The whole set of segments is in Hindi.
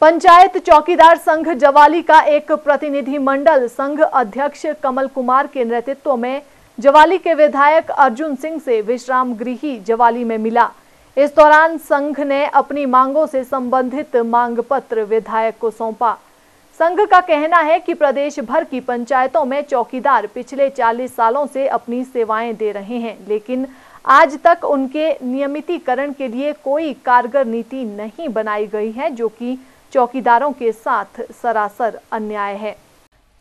पंचायत चौकीदार संघ जवाली का एक प्रतिनिधि मंडल संघ अध्यक्ष कमल कुमार के नेतृत्व में जवाली के विधायक अर्जुन सिंह से विश्राम गृह जवाली में मिला इस दौरान संघ ने अपनी मांगों से संबंधित मांग पत्र विधायक को सौंपा संघ का कहना है कि प्रदेश भर की पंचायतों में चौकीदार पिछले 40 सालों से अपनी सेवाएं दे रहे हैं लेकिन आज तक उनके नियमितीकरण के लिए कोई कारगर नीति नहीं बनाई गई है जो कि चौकीदारों के साथ सरासर अन्याय है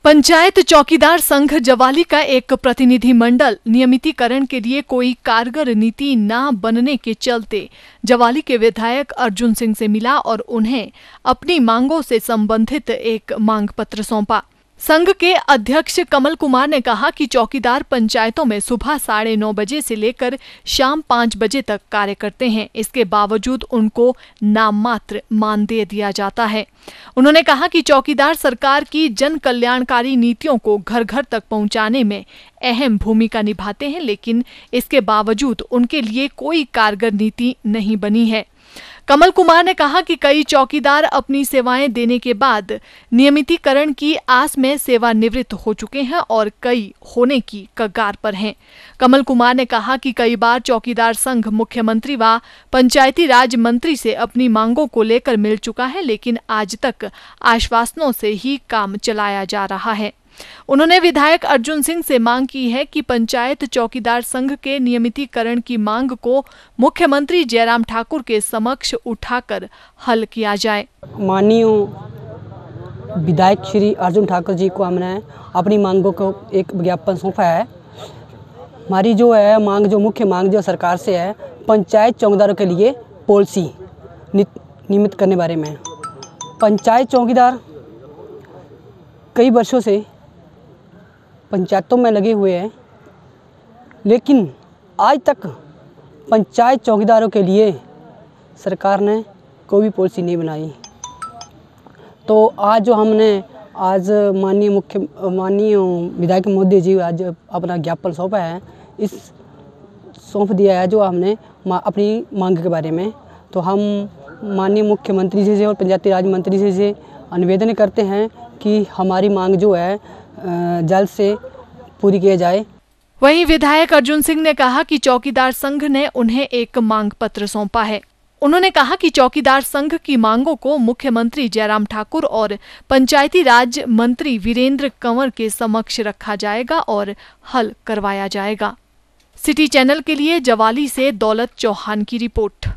पंचायत चौकीदार संघ जवाली का एक प्रतिनिधि मंडल नियमितीकरण के लिए कोई कारगर नीति ना बनने के चलते जवाली के विधायक अर्जुन सिंह से मिला और उन्हें अपनी मांगों से संबंधित एक मांग पत्र सौंपा संघ के अध्यक्ष कमल कुमार ने कहा कि चौकीदार पंचायतों में सुबह साढ़े नौ बजे से लेकर शाम पाँच बजे तक कार्य करते हैं इसके बावजूद उनको नाम मात्र मानदेय दिया जाता है उन्होंने कहा कि चौकीदार सरकार की जन कल्याणकारी नीतियों को घर घर तक पहुंचाने में अहम भूमिका निभाते हैं लेकिन इसके बावजूद उनके लिए कोई कारगर नीति नहीं बनी है कमल कुमार ने कहा कि कई चौकीदार अपनी सेवाएं देने के बाद नियमितीकरण की आस में सेवानिवृत्त हो चुके हैं और कई होने की कगार पर हैं कमल कुमार ने कहा कि कई बार चौकीदार संघ मुख्यमंत्री व पंचायती राज मंत्री से अपनी मांगों को लेकर मिल चुका है लेकिन आज तक आश्वासनों से ही काम चलाया जा रहा है उन्होंने विधायक अर्जुन सिंह से मांग की है कि पंचायत चौकीदार संघ के नियमितीकरण की मांग को मुख्यमंत्री जयराम ठाकुर के समक्ष उठाकर हल किया जाए माननीय विधायक श्री अर्जुन ठाकुर जी को हमने अपनी मांगों को एक विज्ञापन सौंपा है हमारी जो है मांग जो मुख्य मांग जो सरकार से है पंचायत चौकीदारों के लिए पॉलिसी नियमित करने बारे में पंचायत चौकीदार कई वर्षों से पंचायतों में लगे हुए हैं लेकिन आज तक पंचायत चौकीदारों के लिए सरकार ने कोई भी पॉलिसी नहीं बनाई तो आज जो हमने आज माननीय मुख्य माननीय विधायक मोदी जी आज अपना ज्ञापन सौंपा है इस सौंप दिया है जो हमने मा, अपनी मांग के बारे में तो हम माननीय मुख्यमंत्री जी से और पंचायती राज मंत्री जी से निवेदन करते हैं कि हमारी मांग जो है जल्द से पूरी किया जाए वहीं विधायक अर्जुन सिंह ने कहा कि चौकीदार संघ ने उन्हें एक मांग पत्र सौंपा है उन्होंने कहा कि चौकीदार संघ की मांगों को मुख्यमंत्री जयराम ठाकुर और पंचायती राज मंत्री वीरेंद्र कंवर के समक्ष रखा जाएगा और हल करवाया जाएगा सिटी चैनल के लिए जवाली से दौलत चौहान की रिपोर्ट